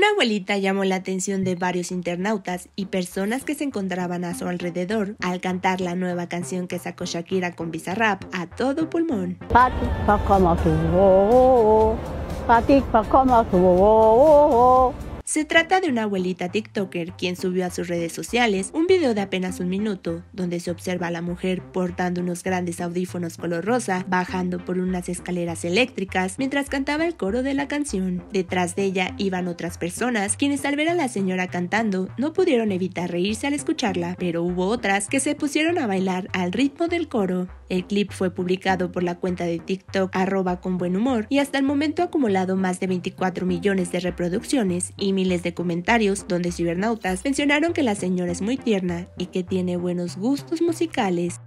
Una abuelita llamó la atención de varios internautas y personas que se encontraban a su alrededor al cantar la nueva canción que sacó Shakira con Bizarrap a todo pulmón. Se trata de una abuelita TikToker quien subió a sus redes sociales un video de apenas un minuto donde se observa a la mujer portando unos grandes audífonos color rosa bajando por unas escaleras eléctricas mientras cantaba el coro de la canción. Detrás de ella iban otras personas quienes al ver a la señora cantando no pudieron evitar reírse al escucharla, pero hubo otras que se pusieron a bailar al ritmo del coro. El clip fue publicado por la cuenta de TikTok arroba con buen humor y hasta el momento ha acumulado más de 24 millones de reproducciones y miles de comentarios donde cibernautas mencionaron que la señora es muy tierna y que tiene buenos gustos musicales